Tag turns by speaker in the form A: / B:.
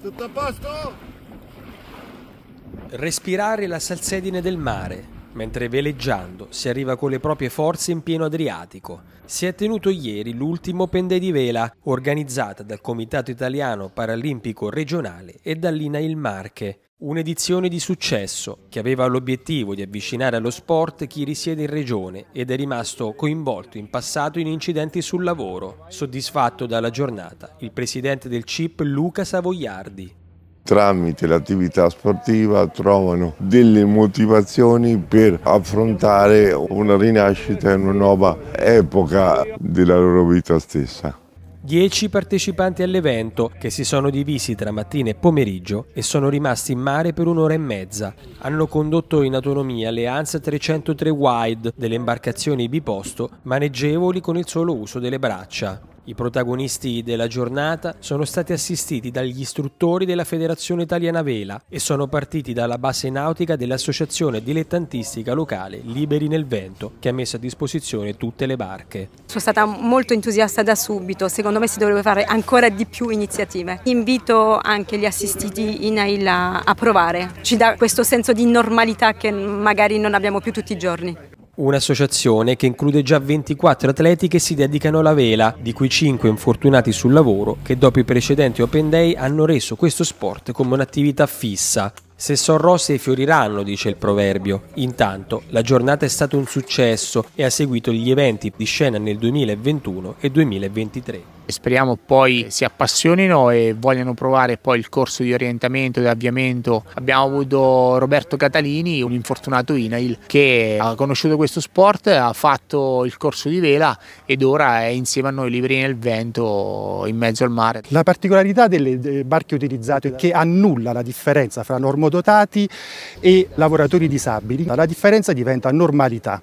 A: Tutto a posto?
B: Respirare la salsedine del mare mentre veleggiando si arriva con le proprie forze in pieno Adriatico. Si è tenuto ieri l'ultimo pendè di Vela, organizzata dal Comitato Italiano Paralimpico Regionale e dall'INAIL Marche. Un'edizione di successo che aveva l'obiettivo di avvicinare allo sport chi risiede in regione ed è rimasto coinvolto in passato in incidenti sul lavoro. Soddisfatto dalla giornata, il presidente del CIP Luca Savoiardi.
A: Tramite l'attività sportiva trovano delle motivazioni per affrontare una rinascita in una nuova epoca della loro vita stessa.
B: 10 partecipanti all'evento che si sono divisi tra mattina e pomeriggio e sono rimasti in mare per un'ora e mezza. Hanno condotto in autonomia le ANS 303 Wide delle imbarcazioni biposto maneggevoli con il solo uso delle braccia. I protagonisti della giornata sono stati assistiti dagli istruttori della Federazione Italiana Vela e sono partiti dalla base nautica dell'associazione dilettantistica locale Liberi nel Vento, che ha messo a disposizione tutte le barche. Sono stata molto entusiasta da subito, secondo me si dovrebbe fare ancora di più iniziative. Invito anche gli assistiti in AIL a provare, ci dà questo senso di normalità che magari non abbiamo più tutti i giorni un'associazione che include già 24 atleti che si dedicano alla vela, di cui 5 infortunati sul lavoro che dopo i precedenti Open Day hanno reso questo sport come un'attività fissa. Se son rose fioriranno, dice il proverbio. Intanto, la giornata è stata un successo e ha seguito gli eventi di scena nel 2021
A: e 2023 e speriamo poi si appassionino e vogliano provare poi il corso di orientamento e di avviamento. Abbiamo avuto Roberto Catalini, un infortunato INAIL, che ha conosciuto questo sport, ha fatto il corso di vela ed ora è insieme a noi liberi nel Vento in mezzo al mare.
B: La particolarità delle barche utilizzate è che annulla la differenza fra normodotati e lavoratori disabili. La differenza diventa normalità.